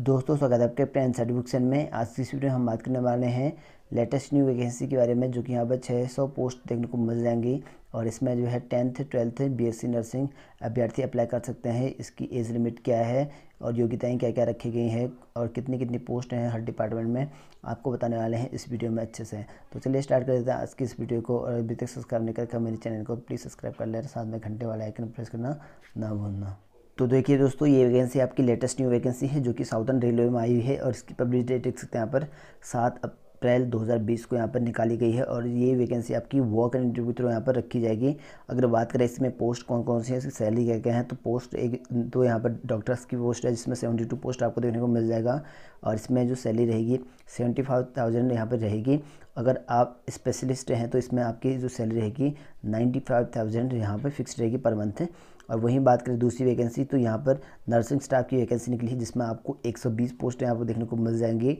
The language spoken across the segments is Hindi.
दोस्तों स्वागत है आपके अपने आंसर में आज की इस वीडियो में हम बात करने वाले हैं लेटेस्ट न्यू वैकेंसी के बारे में जो कि यहाँ पर 600 पोस्ट देखने को मिल जाएंगी और इसमें जो है टेंथ ट्वेल्थ बीएससी नर्सिंग अभ्यर्थी अप्लाई कर सकते हैं इसकी एज लिमिट क्या है और योग्यताएँ क्या क्या रखी गई हैं और कितनी कितनी पोस्ट हैं हर डिपार्टमेंट में आपको बताने वाले हैं इस वीडियो में अच्छे से तो चलिए स्टार्ट कर देते हैं आज की इस वीडियो को और अभी तक सब्सक्राइब नहीं करके मेरे चैनल को प्लीज़ सब्सक्राइब कर लेना साथ में घंटे वाला आइकन प्रेस करना ना भूलना तो देखिए दोस्तों ये वैकेंसी आपकी लेटेस्ट न्यू वैकेंसी है जो कि साउथर्न रेलवे में आई हुई है और इसकी पब्लिश डेट देख सकते हैं यहाँ पर सात अप्रैल 2020 को यहाँ पर निकाली गई है और ये वैकेंसी आपकी वर्क एंड इंटरव्यू थ्रू यहाँ पर रखी जाएगी अगर बात करें इसमें पोस्ट कौन कौन सी है इसकी सैलरी क्या क्या है तो पोस्ट एक तो यहाँ पर डॉक्टर्स की पोस्ट है जिसमें सेवेंटी टू पोस्ट आपको देखने को मिल जाएगा और इसमें जो सैलरी रहेगी सेवेंटी फाइव थाउजेंड यहाँ पर रहेगी अगर आप स्पेशलिस्ट हैं तो इसमें आपकी जो सैलरी रहेगी नाइन्टी फाइव थाउजेंड यहाँ पर फिक्स रहेगी पर मंथ और वहीं बात करें दूसरी वैकेंसी तो यहाँ पर नर्सिंग स्टाफ की वैकेंसी निकली है जिसमें आपको 120 पोस्ट यहाँ पर देखने को मिल जाएंगी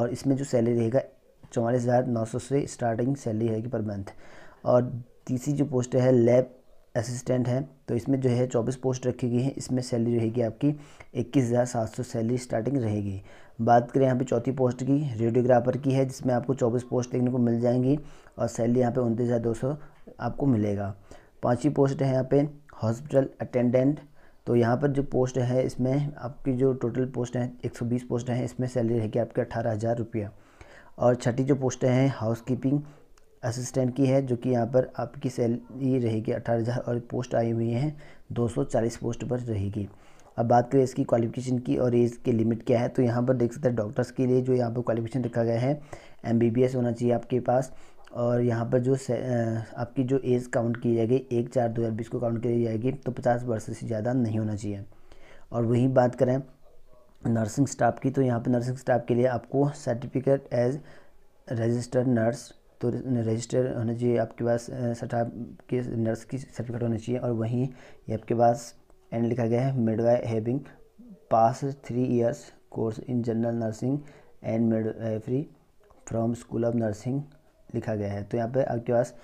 और इसमें जो सैलरी रहेगा चौवालीस हज़ार नौ सौ से स्टार्टिंग सैलरी रहेगी पर मंथ और तीसरी जो पोस्ट है लैब असिस्टेंट है तो इसमें जो है चौबीस पोस्ट रखी गई है इसमें सैलरी रहेगी आपकी इक्कीस हज़ार सात सौ सैलरी स्टार्टिंग रहेगी बात करें यहाँ पे चौथी पोस्ट की रेडियोग्राफर की है जिसमें आपको चौबीस पोस्ट देखने को मिल जाएंगी और सैलरी यहाँ पे उनतीस हज़ार दो सौ आपको मिलेगा पाँचवीं पोस्ट है यहाँ पे हॉस्पिटल अटेंडेंट तो यहाँ पर जो पोस्ट है इसमें आपकी जो टोटल पोस्ट हैं बीस पोस्ट हैं इसमें सैलरी रहेगी आपके अठारह हज़ार रुपया और छठी जो पोस्ट है हाउस कीपिंग असिस्टेंट की है जो कि यहाँ पर आपकी सैलरी रहेगी अठारह हज़ार और पोस्ट आई हुई हैं 240 पोस्ट पर रहेगी अब बात करें इसकी क्वालिफिकेशन की और एज के लिमिट क्या है तो यहाँ पर देख सकते हैं डॉक्टर्स के लिए जो यहाँ पर क्वालिफिकेशन रखा गया है एम होना चाहिए आपके पास और यहाँ पर जो आपकी जो एज काउंट की जाएगी एक चार दो हज़ार बीस को काउंट की जाएगी तो पचास वर्ष से ज़्यादा नहीं होना चाहिए और वहीं बात करें नर्सिंग स्टाफ की तो यहाँ पे नर्सिंग स्टाफ के लिए आपको सर्टिफिकेट एज रजिस्टर्ड नर्स तो रजिस्टर होना चाहिए आपके पास स्टाफ के नर्स की सर्टिफिकेट होना चाहिए और वहीं ये आपके पास एंड लिखा गया है midwife having pass three years course in general nursing and mid from school of nursing लिखा गया है तो यहाँ पे आपके पास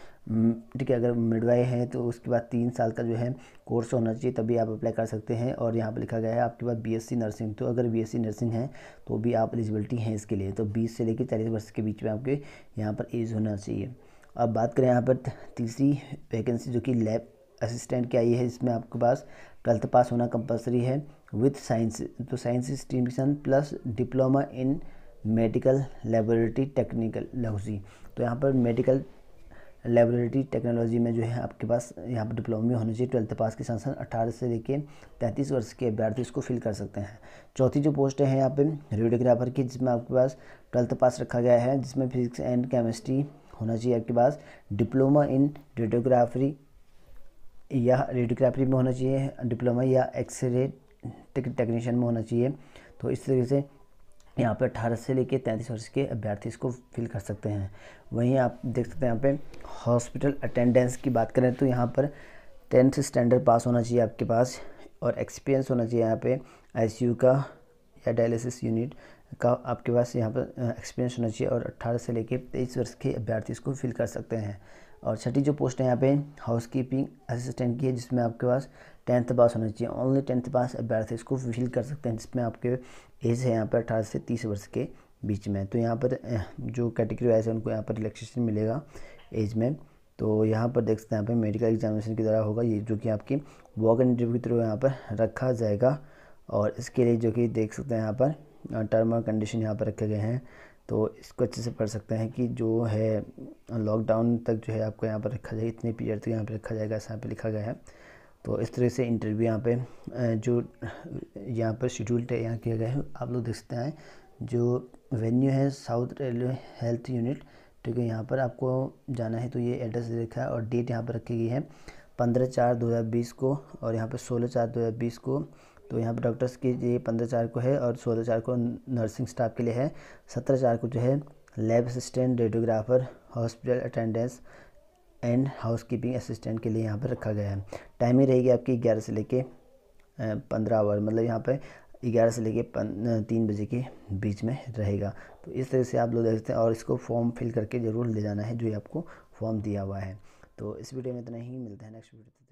ठीक है अगर मिडवाई है तो उसके बाद तीन साल का जो है कोर्स होना चाहिए तभी आप अप्लाई कर सकते हैं और यहाँ पे लिखा गया है आपके पास बीएससी नर्सिंग तो अगर बीएससी नर्सिंग है तो भी आप एलिजिबिलिटी हैं इसके लिए तो बीस से लेकर चालीस वर्ष के बीच में आपके यहाँ पर एज होना चाहिए अब बात करें यहाँ पर तीसरी वैकेंसी जो कि लैब असिस्टेंट की आई है इसमें आपके पास ट्वेल्थ पास होना कंपलसरी है विथ साइंस तो science stream plus diploma in medical laboratory technology तो यहाँ पर मेडिकल लेबोरेटरी टेक्नोलॉजी में जो है आपके पास यहाँ पर डिप्लोमा होना चाहिए ट्वेल्थ पास के साथ साथ अठारह से लेके तैंतीस वर्ष के अभ्यर्थी इसको फिल कर सकते हैं चौथी जो पोस्ट है यहाँ पे रेडियोग्राफर की जिसमें आपके पास ट्वेल्थ पास रखा गया है जिसमें फिजिक्स एंड केमिस्ट्री होना चाहिए आपके पास डिप्लोमा इन रेडियोग्राफरी या रेडियोग्राफरी में होना चाहिए डिप्लोमा या एक्सरे टेक्नीशियन में होना चाहिए तो इस तरीके से यहाँ पर अठारह से लेकर तैंतीस वर्ष के अभ्यर्थी इसको फिल कर सकते हैं वहीं आप देख सकते हैं यहाँ पे हॉस्पिटल अटेंडेंस की बात करें तो यहाँ पर टेंथ स्टैंडर्ड पास होना चाहिए आपके पास और एक्सपीरियंस होना चाहिए यहाँ पे आईसीयू का या डायलिसिस यूनिट का आपके पास यहाँ पर एक्सपीरियंस होना चाहिए और अट्ठारह से लेकर तेईस वर्ष के अभ्यर्थी इसको फिल कर सकते हैं और छठी जो पोस्ट है यहाँ पे हाउस कीपिंग असिस्टेंट की है जिसमें आपके पास टेंथ पास होना चाहिए ओनली टेंथ पास अभ्यर्थी इसको फिल कर सकते हैं जिसमें आपके एज है यहाँ पर अठारह से तीस वर्ष के बीच में तो यहाँ पर जो कैटेगरी वाइज है उनको यहाँ पर रिलेक्सेशन मिलेगा एज में तो यहाँ पर देख सकते हैं यहाँ पर मेडिकल एग्जामिनेशन की द्वारा होगा ये जो कि आपकी वॉक इंटरव्यू के थ्रू यहाँ पर रखा जाएगा और इसके लिए जो कि देख सकते हैं यहाँ पर टर्म और कंडीशन यहाँ पर रखे गए हैं तो इसको अच्छे से पढ़ सकते हैं कि जो है लॉकडाउन तक जो है आपको यहाँ पर रखा जाएगा इतने पीरियड तक यहाँ पर रखा जाएगा ऐसा यहाँ पर लिखा गया है तो इस तरह से इंटरव्यू यहाँ पे जो यहाँ पर शेड्यूल यहाँ किया गया है आप लोग देख सकते हैं जो वेन्यू है साउथ रेलवे हेल्थ यूनिट ठीक है यहाँ पर आपको जाना है तो ये एड्रेस दे रखा है और डेट यहाँ पर रखी गई है पंद्रह चार दो हज़ार बीस को और यहाँ पर सोलह चार दो हज़ार बीस को तो यहाँ पर डॉक्टर्स की ये पंद्रह चार को है और सोलह चार को नर्सिंग स्टाफ के लिए है सत्रह चार को जो है lab assistant radiographer hospital attendance and housekeeping assistant के लिए यहाँ पर रखा गया है टाइमिंग रहेगी आपकी ग्यारह से लेके पंद्रह आवर मतलब यहाँ पर ग्यारह से लेके तीन बजे के बीच में रहेगा तो इस तरह से आप लोग देखते हैं और इसको फॉर्म फिल करके ज़रूर ले जाना है जो आपको फॉर्म दिया हुआ है तो इस वीडियो में इतना ही मिलता है नेक्स्ट वीडियो